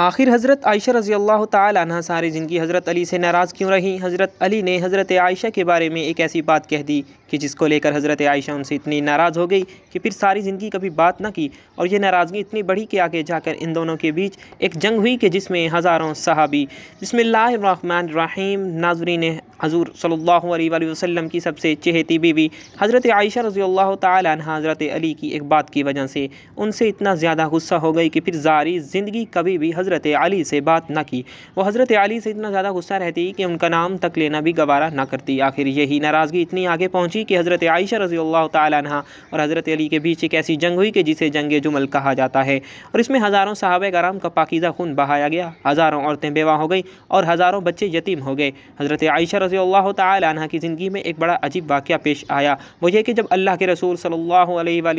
आखिर हज़रत आयशा रज़ी अल्लाह तहा सारी ज़िंदगी हज़रत अली से नाराज़ क्यों रहीं हज़रत अली ने हज़रत आयशा के बारे में एक ऐसी बात कह दी कि जिसको लेकर हज़रत आयशा उनसे इतनी नाराज़ हो गई कि फिर सारी ज़िंदगी कभी बात ना की और यह नाराज़गी इतनी बढ़ी कि आगे जाकर इन दोनों के बीच एक जंग हुई कि जिसमें हज़ारों सहाबी रहीम नाजरीन हजूर सल्लल्लाहु अलैहि वसल्लम की सबसे चहेती बीवी हज़रत आयशा रज़ी अल्लाह तहा हज़रत अली की एक बात की वजह से उनसे इतना ज़्यादा गुस्सा हो गई कि फिर जारी ज़िंदगी कभी भी हज़रत अली से बात ना की वो हज़रत अली से इतना ज़्यादा गुस्सा रहती कि उनका नाम तक लेना भी गवारा ना करती आखिर यही नाराज़गी इतनी आगे पहुँची कि हज़रत आयशा रज़ी अल्लाह तहा और हज़रत अली के बीच एक ऐसी जंग हुई कि जिसे जंग जुमल कहा जाता है और इसमें हज़ारों साहब कराम का पाकिज़ा खून बहाया गया हज़ारों औरतें बेवा हो गई और हज़ारों बच्चे यतीम हो गए हज़रत आयशा रज़ी अल्लाह तह की ज़िंदगी में एक बड़ा अजीब वाक़ पेश आया वो ये कि जब अल्लाह के रसूल सल्ला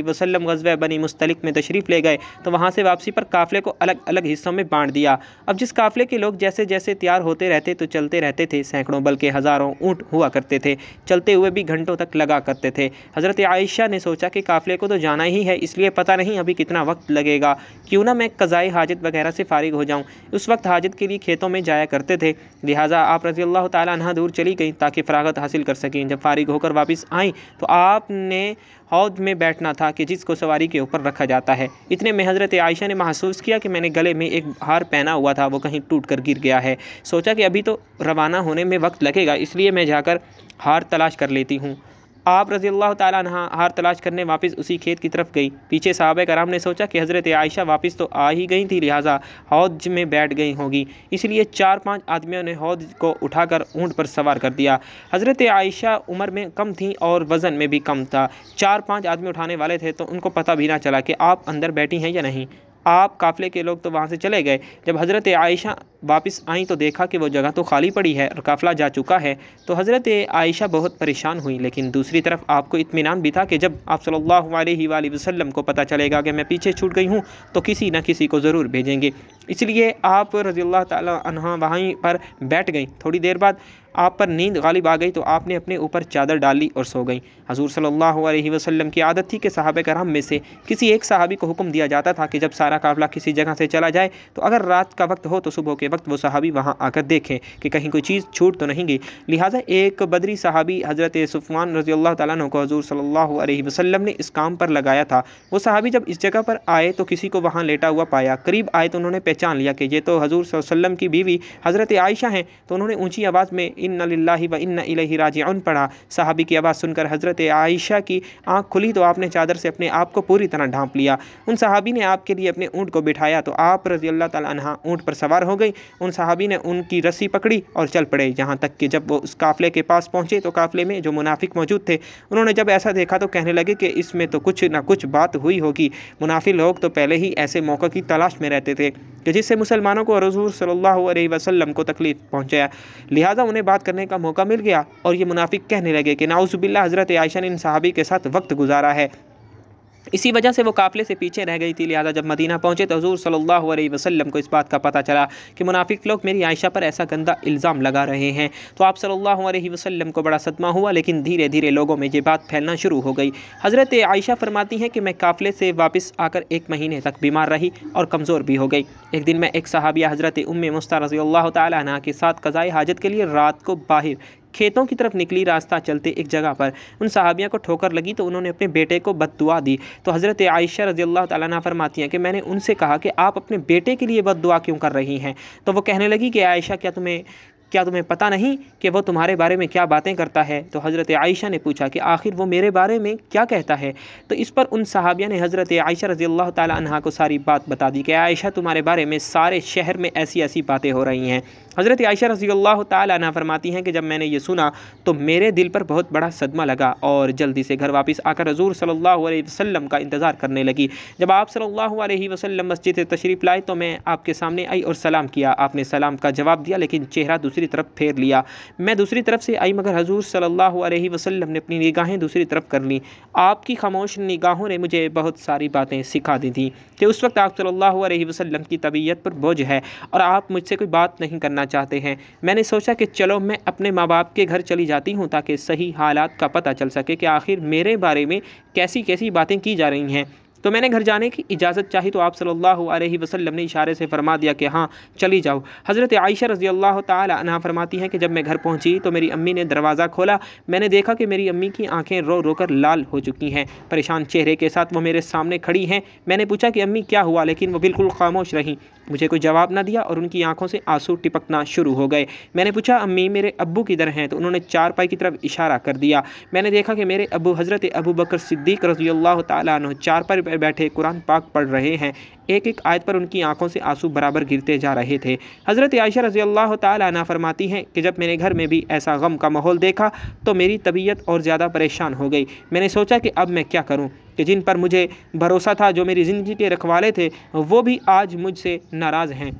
वसलम गजब बनी मुस्तलिक में तशरीफ़ ले गए तो वहाँ से वापसी पर काफ़िले को अलग अलग हिस्सों में बांट दिया अब जिस काफ़िले के लोग जैसे जैसे तैयार होते रहते तो चलते रहते थे सैकड़ों बल्कि हज़ारों ऊँट हुआ करते थे चलते हुए भी घंटों तक लगा करते थे हज़रत आयशा ने सोचा कि काफ़िले को तो जाना ही है इसलिए पता नहीं अभी कितना वक्त लगेगा क्यों ना मैं कज़ाई हाजत वगैरह से फारिग हो जाऊँ उस वक्त हाजत के लिए खेतों में जाया करते थे लिहाजा आप रज़ी अल्लाह तह दूर चली गई ताकि फ़रागत हासिल कर सकें जब फारिग होकर वापस आई तो आपने हौद में बैठना था कि जिसको सवारी के ऊपर रखा जाता है इतने में हज़रत आयशा ने महसूस किया कि मैंने गले में एक हार पहना हुआ था वो कहीं टूट कर गिर गया है सोचा कि अभी तो रवाना होने में वक्त लगेगा इसलिए मैं जाकर हार तलाश कर लेती हूँ आप रज़ी अल्लाह हार तलाश करने वापस उसी खेत की तरफ गई पीछे साहब कराम ने सोचा कि हज़रत आयशा वापस तो आ ही गई थी लिहाजा हौज में बैठ गई होगी इसलिए चार पांच आदमियों ने हौज को उठाकर ऊँट पर सवार कर दिया हज़रत आयशा उम्र में कम थी और वज़न में भी कम था चार पाँच आदमी उठाने वाले थे तो उनको पता भी ना चला कि आप अंदर बैठी हैं या नहीं आप काफ़िले के लोग तो वहाँ से चले गए जब हज़रत आयशा वापस आई तो देखा कि वो जगह तो खाली पड़ी है और काफ़िला जा चुका है तो हज़रत आयशा बहुत परेशान हुई लेकिन दूसरी तरफ आपको इत्मीनान भी था कि जब आप सल्लल्लाहु अलैहि वसल्लम को पता चलेगा कि मैं पीछे छूट गई हूँ तो किसी न किसी को ज़रूर भेजेंगे इसलिए आप रज़ी अल्लाह तह वहीं पर बैठ गई थोड़ी देर बाद आप पर नींद गालिब आ गई तो आपने अपने ऊपर चादर डाली और सो गई हजूर सल्ला वसलम की आदत थी कि साहब कराम में से किसी एक सहाबी को हुक्म दिया जाता था कि जब सारा काफिला किसी जगह से चला जाए तो अगर रात का वक्त हो तो सुबह के वक्त वो सहाबी वहाँ आकर देखें कि कहीं कोई चीज़ छूट तो नहीं गई लिहाजा एक बदरी सहाबी हज़रत सुफमान रजी अल्लाह तु को हजूर सल्ला वसलम ने इस काम पर लगाया था वो सहाबी जब इस जगह पर आए तो किसी को वहाँ लेटा हुआ पाया करीब आए तो उन्होंने पहचान लिया कि ये तो हजूर वसलम की बीवी हज़रत आयशा हैं तो उन्होंने ऊँची आवाज़ में इन लाला व इन्ना राजी उन पढ़ा साहबी की आवाज़ सुनकर हज़रत आयशा की आँख खुली तो आपने चादर से अपने आप को पूरी तरह ढांप लिया उन साहबी ने आपके लिए अपने ऊँट को बिठाया तो आप रजी अल्लाह तहा ऊँट पर सवार हो गई उन साहबी ने उनकी रस्सी पकड़ी और चल पड़े यहाँ तक कि जब वो उस काफ़िले के पास पहुँचे तो काफ़िले में जो मुनाफिक मौजूद थे उन्होंने जब ऐसा देखा तो कहने लगे कि इसमें तो कुछ ना कुछ बात हुई होगी मुनाफी लोग तो पहले ही ऐसे मौक़े की तलाश में रहते थे कि जिससे मुसलमानों को रजूर सल्ला वसम को तकलीफ पहुँचाया लिहाजा उन्हें बात बात करने का मौका मिल गया और ये मुनाफिक कहने लगे कि नाउसबिल्ला हज़रत आयशा ने इन सहाबी के साथ वक्त गुजारा है इसी वजह से वो काफ़िले से पीछे रह गई थी लिहाजा जब मदीना पहुँचे तो हजूर सल्लल्लाहु अलैहि वसल्लम को इस बात का पता चला कि मुनाफिक लोग मेरी आयशा पर ऐसा गंदा इल्ज़ाम लगा रहे हैं तो आप सल्लल्लाहु अलैहि वसल्लम को बड़ा सदमा हुआ लेकिन धीरे धीरे लोगों में ये बात फैलना शुरू हो गई हज़रत आयशा फरमाती हैं कि मैं काफ़िले से वापस आकर एक महीने तक बीमार रही और कमज़ोर भी हो गई एक दिन मैं एक सहाबिया हज़रत उम्म मुस्ता रजी अल्लाह तह के साथ कज़ाई हाजत के लिए रात को बाहर खेतों की तरफ निकली रास्ता चलते एक जगह पर उन सहाबिया को ठोकर लगी तो उन्होंने अपने बेटे को बददुआ दी तो हज़रत आयशा रजी अल्लाह तला फरमाती हैं कि मैंने उनसे कहा कि आप अपने बेटे के लिए बददुआ क्यों कर रही हैं तो वो कहने लगी कि आयशा क्या तुम्हें क्या तुम्हें पता नहीं कि वह तुम्हारे बारे में क्या बातें करता है तो हज़रत आयशा ने पूछा कि आखिर वो मेरे बारे में क्या कहता है तो इस पर उन सहाबिया ने हज़रत आयशा रज़ी अल्लाह तह को सारी बात बता दी कि आयशा तुम्हारे बारे में सारे शहर में ऐसी ऐसी बातें हो रही हैं हज़रत आयशा रज़ी अल्लाह तह फरमाती हैं कि जब मैंने ये सुना तो मेरे दिल पर बहुत बड़ा सदमा लगा और जल्दी से घर वापस आकर हजूर सल्ला वसलम का इंतज़ार करने लगी जब आप सल्ला वसलम मस्जिद तशरीफ़ लाए तो मैं आपके सामने आई और सलाम किया आपने सलाम का जवाब दिया लेकिन चेहरा दूसरे दूसरी तरफ फेर लिया मैं दूसरी तरफ से आई मगर हजूर सल्ला वसलम ने अपनी निगाहें दूसरी तरफ कर ली आपकी खामोश निगाहों ने मुझे बहुत सारी बातें सिखा दी थी कि उस वक्त आप सल्ला वसलम की तबीयत पर बोझ है और आप मुझसे कोई बात नहीं करना चाहते हैं मैंने सोचा कि चलो मैं अपने माँ बाप के घर चली जाती हूँ ताकि सही हालात का पता चल सके कि आखिर मेरे बारे में कैसी कैसी बातें की जा रही हैं तो मैंने घर जाने की इजाज़त चाही तो आप सल्लल्लाहु अलैहि वसल्लम ने इशारे से फरमा दिया कि हाँ चली जाओ हज़रत आयशा रज़ी अल्लाह तहा फरमाती हैं कि जब मैं घर पहुँची तो मेरी अम्मी ने दरवाज़ा खोला मैंने देखा कि मेरी अम्मी की आँखें रो रो कर लाल हो चुकी हैं परेशान चेहरे के साथ वो मेरे सामने खड़ी हैं मैंने पूछा कि अम्मी क्या हुआ लेकिन वो बिल्कुल खामोश रहीं मुझे कोई जवाब ना दिया और उनकी आंखों से आंसू टिपकना शुरू हो गए मैंने पूछा अम्मी मेरे अबू किधर हैं तो उन्होंने चार पाई की तरफ इशारा कर दिया मैंने देखा कि मेरे अबू हज़रत अबू बकर सिद्दीक रजी अल्लाह तु चार पाई पर बैठे कुरान पाक पढ़ रहे हैं एक एक आयत पर उनकी आंखों से आंसू बराबर गिरते जा रहे थे हज़रत आयशा रज़ी अल्लाह तना फरमाती हैं कि जब मैंने घर में भी ऐसा गम का माहौल देखा तो मेरी तबीयत और ज़्यादा परेशान हो गई मैंने सोचा कि अब मैं क्या करूं कि जिन पर मुझे भरोसा था जो मेरी ज़िंदगी के रखवाले थे वो भी आज मुझसे नाराज़ हैं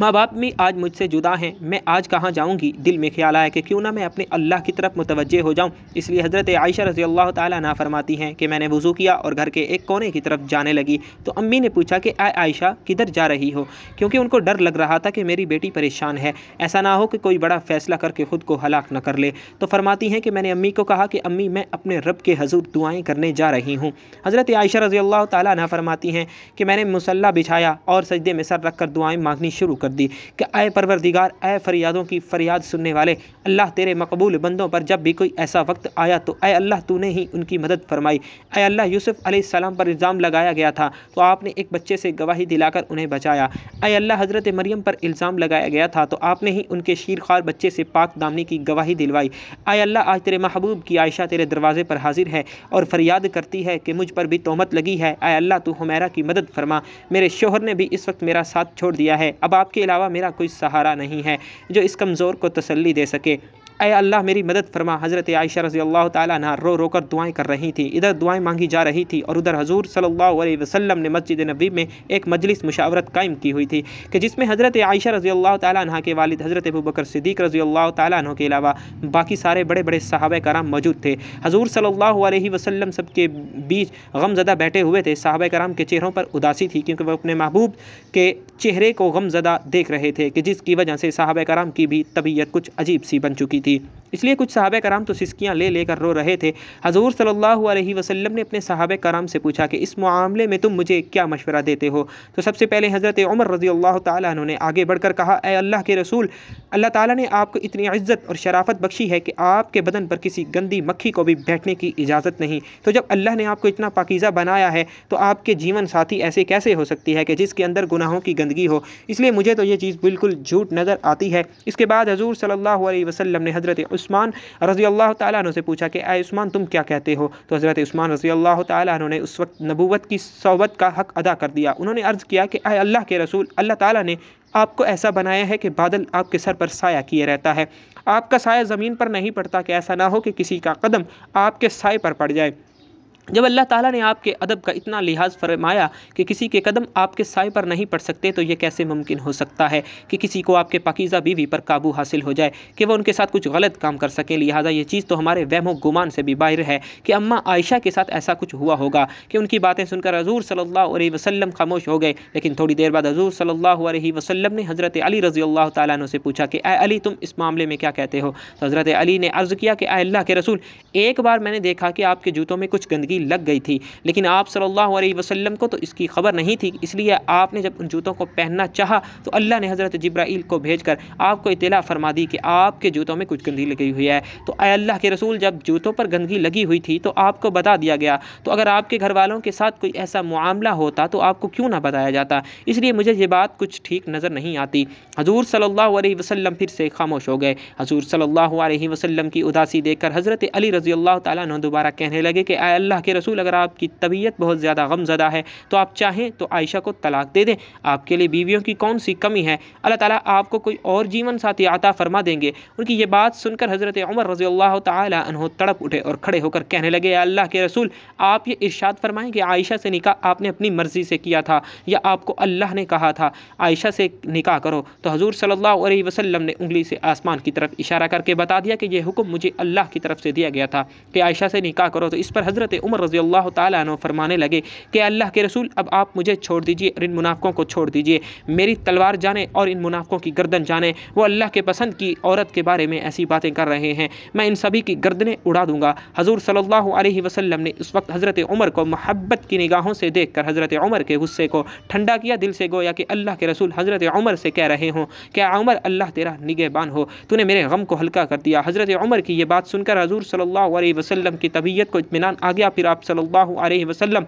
माँ बाप भी आज मुझसे जुदा हैं मैं आज कहाँ जाऊँगी दिल में ख्याल आया कि क्यों ना मैं अपने अल्लाह की तरफ मुतवजह हो जाऊँ इसलिए हज़रत आयशा रजी अल्लाह ना फरमाती हैं कि मैंने वज़ू किया और घर के एक कोने की तरफ जाने लगी तो अम्मी ने पूछा कि आय आयशा किधर जा रही हो क्योंकि उनको डर लग रहा था कि मेरी बेटी परेशान है ऐसा ना हो कि कोई बड़ा फ़ैसला करके ख़ुद को हलाक न कर ले तो फरमाती हैं कि मैंने अम्मी को कहा कि अम्मी मैं अपने रब के हजूर दुआएँ करने जा रही हूँ हज़रत आयशा रजी अल्लाह ताली फरमाती हैं कि मैंने मुसल्ला बिछाया और सजदे में सर रख कर दुआएँ मांगनी शुरू कर दी कि अय परवरदिगार अय फरियादों की फरियाद सुनने वाले अल्लाह तेरे मकबूल बंदों पर जब भी कोई ऐसा वक्त आया तो अय अल्लाह तूने ही उनकी मदद फरमाई अय अल्लाह यूसुफ़ अलैहिस्सलाम पर इल्ज़ाम लगाया गया था तो आपने एक बच्चे से गवाही दिलाकर उन्हें बचाया अय अल्लाह हज़रत मरियम पर इल्ज़ाम लगाया गया था तो आपने ही उनके शीरखार बच्चे से पाक दामनी की गवाही दिलवाई आय अल्लाह आज तेरे महबूब की आयशा तेरे दरवाज़े पर हाजिर है और फरियाद करती है कि मुझ पर भी तोहमत लगी है आय अल्लाह तू हमारा की मदद फरमा मेरे शोहर ने भी इस वक्त मेरा साथ छोड़ दिया है अब आप आपके अलावा मेरा कोई सहारा नहीं है जो इस कमज़ोर को तसल्ली दे सके अय अल्लाह मेरी मदद फरमा हज़रत आयशा रजी अल्लाह तह रो रो कर दुआएँ कर रही थी इधर दुआएँ मांगी जा रही थी और उधर हजूर सल्ला वसलम ने मस्जिद नबी में एक मजलिस मुशावरत कायम की हुई थी कि जिसमें हज़रत आयशा रजी अल्लाह तह के वालिद हज़रत अबू बकर सिद्दीक रजी अल्लाह तह के अलावा बाकी सारे बड़े बड़े साहब कराम मौजूद थे हजूर सल्ला वसलम सब के बीच गमज़दा बैठे हुए थे साहब कराम के चेहरों पर उदासी थी क्योंकि वह अपने महबूब के चेहरे को गमज़दा देख रहे थे कि जिसकी वजह से साहब कराम की भी तबीयत कुछ अजीब सी बन चुकी थी শান্তি इसलिए कुछ साहब कराम तो सिस्कियाँ ले लेकर रो रहे थे हजूर सल्ला वसलम ने अपने साहब कराम से पूछा कि इस मामले में तुम मुझे क्या मशवरा देते हो तो सबसे पहले हज़रत उमर रज़ी अल्लाह तु ने आगे बढ़कर कहा अल्लाह के रसूल अल्लाह ताली ने आपको इतनी इज्जत और शराफत बख्शी है कि आपके बदन पर किसी गंदी मक्खी को भी बैठने की इजाज़त नहीं तो जब अल्लाह ने आपको इतना पाकिज़ा बनाया है तो आपके जीवन साथी ऐसे कैसे हो सकती है कि जिसके अंदर गुनाहों की गंदगी हो इसलिए मुझे तो ये चीज़ बिल्कुल झूठ नज़र आती है इसके बाद हजूर सल्ला वसलम ने हज़रत उस्मान रज़ी अल्लाह तु से पूछा कि आए उस्मान तुम क्या कहते हो तो हज़रत उस्मान रज़ी अल्लाह तु ने उस वक्त नबूत की सौबत का हक अदा कर दिया उन्होंने अर्ज़ किया कि आए अल्लाह के रसूल अल्लाह ताली ने आपको ऐसा बनाया है कि बादल आपके सर पर साया किए रहता है आपका साया ज़मीन पर नहीं पड़ता कि ऐसा ना हो कि किसी का कदम आपके साय पर पड़ जाए जब अल्लाह ताला ने आपके अदब का इतना लिहाज फरमाया कि किसी के कदम आपके साय पर नहीं पड़ सकते तो ये कैसे मुमकिन हो सकता है कि किसी को आपके पकीज़ा बीवी पर काबू हासिल हो जाए कि वह उनके साथ कुछ गलत काम कर सकें लिहाजा ये चीज़ तो हमारे वहमो गुमान से भी बाहर है कि अम्मा आयशा के साथ ऐसा कुछ हुआ होगा कि उनकी बातें सुनकर हजूर सल्ला वसलम खामोश हो गए लेकिन थोड़ी देर बाद हजूर सल्ला वसलम ने हज़रत अली रज़ी अल्लाह तु से पूछा कि अली तुम इस मामले में क्या कहते हो तो हज़रत अली ने अर्ज़ किया कि अल्लाह के रसूल एक बार मैंने देखा कि आपके जूतों में कुछ गंदगी भी लग गई थी लेकिन आप सल्लल्लाहु अलैहि वसल्लम को तो इसकी खबर नहीं थी इसलिए आपने जब उन जूतों को पहनना चाहा तो अल्लाह ने हज़रत जब्राइल को भेजकर आपको इतला फरमा दी कि आपके जूतों में कुछ गंदगी लगी हुई है तो अल्लाह के रसूल जब जूतों पर गंदगी लगी हुई थी तो आपको बता दिया गया तो अगर आपके घर वालों के साथ कोई ऐसा मामला होता तो आपको क्यों ना बताया जाता इसलिए मुझे ये बात कुछ ठीक नज़र नहीं आती हजूर सल्ला वसलम फिर से खामोश हो गए हजूर सल्ला वसलम की उदासी देखकर हज़रत अली रज़ी अल्लाह तु दोबारा कहने लगे कि अल्लाह के रसूल अगर आपकी तबीयत बहुत ज़्यादा गमजदा है तो आप चाहें तो आयशा को तलाक दे दें आपके लिए बीवियों की कौन सी कमी है अल्लाह ताला आपको कोई और जीवन साथी आता फरमा देंगे उनकी ये बात सुनकर हज़रत उमर रज़ी अल्लाह तहों तड़प उठे और खड़े होकर कहने लगे अल्लाह के रसूल आप ये इर्शाद फरमाएँ कि आयशा से निकाह आपने अपनी मर्ज़ी से किया था या आपको अल्लाह ने कहा था आयशा से निकाह करो तो हजूर सल्ला वसलम ने उंगली से आसमान की तरफ इशारा करके बता दिया कि यह हुक्म मुझे अल्लाह की तरफ से दिया गया था कि आयशा से निकाह करो तो इस पर हज़रत उमर उमर रज़ी अल्लाह तु फरमाने लगे कि अल्लाह के रसूल अब आप मुझे छोड़ दीजिए और इन मुनाफ़ों को छोड़ दीजिए मेरी तलवार जाने और इन मुनाफ़ों की गर्दन जाने वो अल्लाह के पसंद की औरत के बारे में ऐसी बातें कर रहे हैं मैं इन सभी की गर्दनें उड़ा दूंगा हजूर सल्ला वसलम ने उस वक्त हज़रत उमर को महब्बत की निगाहों से देख कर हज़रत उमर के गुस्से को ठंडा किया दिल से गोया कि अल्लाह के रसूल हज़रत उमर से कह रहे हों क्या उमर अल्लाह तेरा निगेबान हो तूने मेरे गम को हल्का कर दिया हज़रत उमर की ये बात सुनकर हजूर सल्ला वसलम की तबीयत को इतमान आ गया फिर آپ صلی اللہ وسلم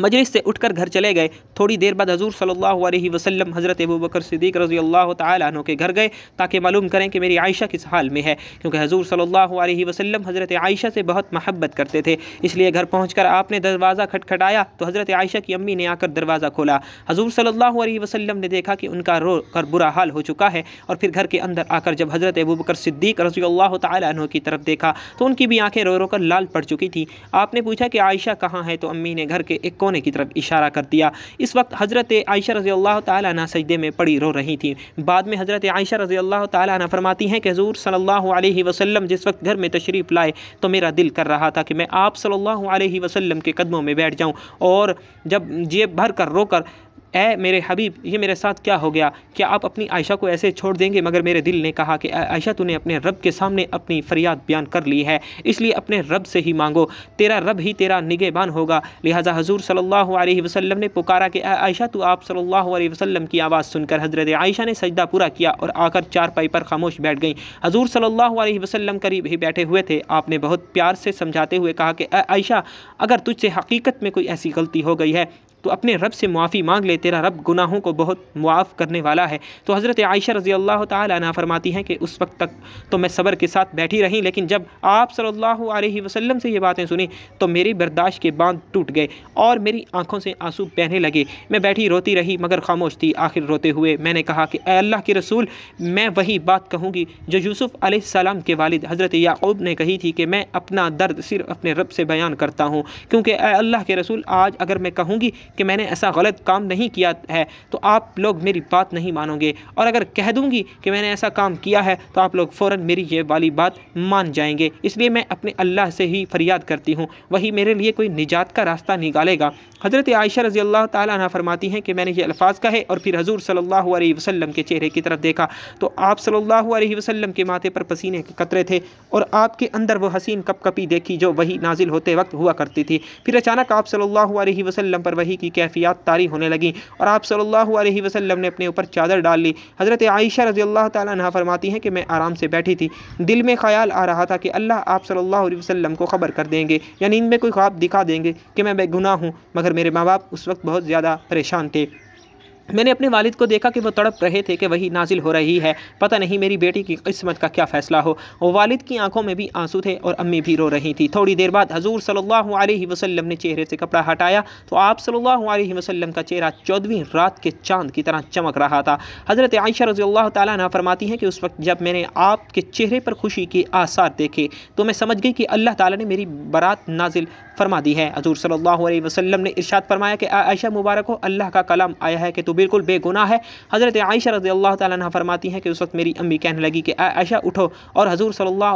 मजलिस से उठकर घर चले गए थोड़ी देर बाद हजूर सल्लल्लाहु अलैहि वसल्लम हज़रत अबू बकर सिद्दीक रजी अल्लाह तु के घर गए ताकि मालूम करें कि मेरी आयशा किस हाल में है क्योंकि हजूर सल्लल्लाहु अलैहि वसल्लम हज़रत आयशा से बहुत महब्बत करते थे इसलिए घर पहुँच आपने दरवाज़ा खटखटाया तो हज़रत आयशा की अम्मी ने आकर दरवाज़ा खोला हजूर सल्ला वसलम ने देखा कि उनका रो कर बुरा हाल हो चुका है और फिर घर के अंदर आकर जब हज़रत अबू बकर सिद्दीक रजी अल्लाह तु की तरफ देखा तो उनकी भी आँखें रो रो कर लाल पड़ चुकी थी आपने पूछा कि आयशा कहाँ है तो अम्मी ने घर के एक कोने की तरफ इशारा कर दिया इस वक्त हज़रत आयशा रज़ी अल्लाह तह सजदे में पड़ी रो रही थी बाद में हज़रत आयशा रज़ी अल्लाह तह फरमाती हैं कि हजूर सल्ला वसलम जिस वक्त घर में तशरीफ़ लाए तो मेरा दिल कर रहा था कि मैं आप सल्ला वसलम के कदमों में बैठ जाऊँ और जब जेब भर कर रो कर ए मेरे हबीब ये मेरे साथ क्या हो गया क्या आप अपनी आयशा को ऐसे छोड़ देंगे मगर मेरे दिल ने कहा कि आयशा तूने अपने रब के सामने अपनी फरियाद बयान कर ली है इसलिए अपने रब से ही मांगो तेरा रब ही तेरा निगेबान होगा लिहाजा हजूर सल्ला वसलम ने पुकारा कि आयशा तू आप सल्लल्लाहु वसलम की आवाज़ सुनकर हज़रत आयशा ने सजदा पूरा किया और आकर चार पाई पर खामोश बैठ गई हजूर सल्लल्लाहु वसलम करीब ही बैठे हुए थे आपने बहुत प्यार से समझाते हुए कहा कि आयशा अगर तुझसे हकीकत में कोई ऐसी गलती हो गई है तो अपने रब से मुआफ़ी मांग ले तेरा रब गुनाहों को बहुत मुआफ़ करने वाला है तो हज़रत आयशा रज़ी अल्लाह तला फरमाती हैं कि उस वक्त तक तो मैं सब्र के साथ बैठी रही लेकिन जब आप सल्लल्लाहु अलैहि वसल्लम से ये बातें सुनी तो मेरी बर्दाश्त के बांध टूट गए और मेरी आंखों से आंसू बहने लगे मैं बैठी रोती रही मगर खामोश थी आखिर रोते हुए मैंने कहा कि अल्लाह के रसूल मैं वही बात कहूँगी जो यूसुफ़ आसमाम के वालिद हज़रत याकूब ने कही थी कि मैं अपना दर्द सिर्फ अपने रब से बयान करता हूँ क्योंकि अल्लाह के रसूल आज अगर मैं कहूँगी कि मैंने ऐसा गलत काम नहीं किया है तो आप लोग मेरी बात नहीं मानोगे और अगर कह दूँगी कि मैंने ऐसा काम किया है तो आप लोग फ़ौर मेरी ये वाली बात मान जाएंगे इसलिए मैं अपने अल्लाह से ही फरियाद करती हूँ वही मेरे लिए कोई निजात का रास्ता निकालेगा हज़रत आयशा रजी अल्लाह ताली फरमाती हैं कि मैंने ये अल्फाज कहे और फिर हजूर सल्लल्लाहु अलैहि वसल्लम के चेहरे की तरफ देखा तो आप सल्लल्लाहु अलैहि वसल्लम के माथे पर पसीने के कतरे थे और आपके अंदर वो हसीन कपकपी देखी जो वही नाजिल होते वक्त हुआ करती थी फिर अचानक आप सल्लल्लाहु अलैहि वसल्लम पर वही की कैफियत तारी होने लगी और आप सल्लल्लाहु अलैहि वसल्लम ने अपने ऊपर चादर डाल ली हज़रत आयशा रज़ी अल्लाह तह फरमाती हैं कि मैं आराम से बैठी थी दिल में ख्याल आ रहा था कि अल्लाह आप सल्लल्लाहु अलैहि वसल्लम को ख़बर कर देंगे यानी इनमें कोई ख्वाब दिखा देंगे कि मैं बेगुनाह हूँ मगर मेरे माँ बाप उस वक्त बहुत ज़्यादा परेशान थे मैंने अपने वालिद को देखा कि वो तड़प रहे थे कि वही नाजिल हो रही है पता नहीं मेरी बेटी की किस्मत का क्या फ़ैसला हो वो वालिद की आंखों में भी आंसू थे और अम्मी भी रो रही थी थोड़ी देर बाद हजूर सल्लल्लाहु अलैहि वसल्लम ने चेहरे से कपड़ा हटाया तो आप सल्लल्लाहु अलैहि वसल्लम का चेहरा चौदहवीं रात के चांद की तरह चमक रहा था हज़रत आयशा रज़ी अल्लाह ताली फरमाती हैं कि उस वक्त जब मैंने आपके चेहरे पर खुशी के आसार देखे तो मैं समझ गई कि अल्लाह ताली ने मेरी बारात नाजिल फरमा दी है हजूर सल्ला वसलम ने इर्शाद फरमाया कि आयशा मुबारक हो अल्लाह का कलम आया है कि तुम बिल्कुल बेगुनाह है हज़रत आयशा रजी अल्लाह तह फरमाती हैं कि उस वक्त मेरी अम्मी कहने लगी कि आयशा उठो और हजूर सल्ला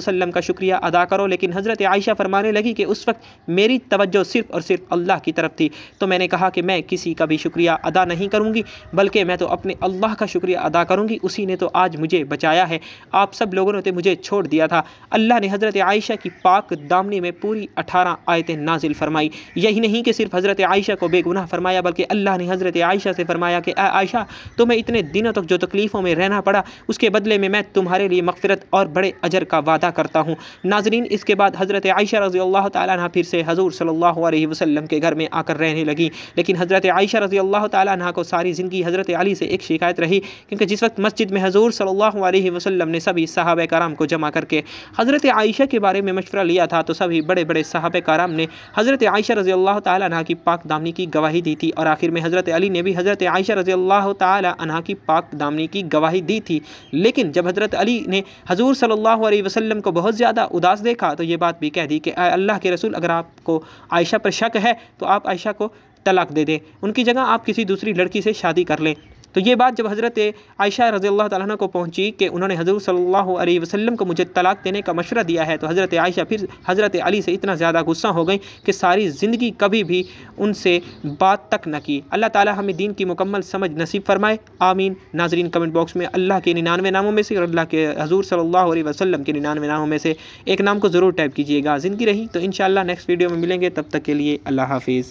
वसलम का शुक्रिया अदा करो लेकिन हज़रत आयशा फरमाने लगी कि उस वक्त मेरी तवज्जो सिर्फ़ और सिर्फ अल्लाह की तरफ थी तो मैंने कहा कि मैं किसी का भी शुक्रिया अदा नहीं करूँगी बल्कि मैं तो अपने अल्लाह का शुक्रिया अदा करूँगी उसी ने तो आज मुझे बचाया है आप सब लोगों ने तो मुझे छोड़ दिया था अल्लाह ने हज़रत आयशा की पाक दामनी में पूरी अठारह आयतें नाजिल फरमाई यही नहीं कि सिर्फ हज़रत आयशा को बेगुनाह फरमाया बल्कि अल्लाह ने हज़रत आयशा से से फरमाया कि आयशा तुम्हें इतने दिनों तक जो तकलीफ़ों में रहना पड़ा उसके बदले में मैं तुम्हारे लिए मफ़रत और बड़े अजर का वादा करता हूँ नाजरीन इसके बाद हज़रत आयशा रज़ी अल्लाह तह फिर से हजूर सल्ला वसलम के घर में आकर रहने लगी लेकिन हज़रत आयशा रज़ी अल्लाह तह को सारी ज़िंदगी हज़रत अली से एक शिकायत रही क्योंकि जिस वक्त मस्जिद में हजूर सल्ला वसलम ने सभी साहब कराम को जमा करके हज़रत आयशा के बारे में मशवरा लिया था तो सभी बड़े बड़े साहब कराम ने हज़रत आयशा रज़ी अल्लाह तह की पाक दामनी की गवाही दी थी और आखिर में हज़रत अली ने भी हज़रत हज़रत आयशा रज़ी अल्लाह तह की पाक दामनी की गवाही दी थी लेकिन जब हज़रत अली ने हजूर सल्ला वसम को बहुत ज़्यादा उदास देखा तो ये बात भी कह दी कि अल्लाह के रसूल अगर आपको आयशा पर शक है तो आप आयशा को तलाक दे दें उनकी जगह आप किसी दूसरी लड़की से शादी कर लें तो ये बात जब हज़रत आयशा रज़ी अल्लाह तह को पहुँची कि उन्होंने हज़रत सल्ला वसल्लम को मुझे तलाक देने का मशवरा दिया है तो हज़रत आयशा फिर हज़रत अली से इतना ज़्यादा गुस्सा हो गई कि सारी ज़िंदगी कभी भी उनसे बात तक न की अल्लाह ताली हमें दीन की मुकम्मल समझ नसीब फरमाए आमीन नाजरीन कमेंट बॉक्स में अल्लाह के निन्यानवे नामों में से और अल्लाह के हजूर सल्ला वसलम के निन्यानवे नामों में से एक नाम को ज़रूर टाइप कीजिएगा ज़िंदगी रही तो इन नेक्स्ट वीडियो में मिलेंगे तब तक के लिए अल्लाह हाफिज़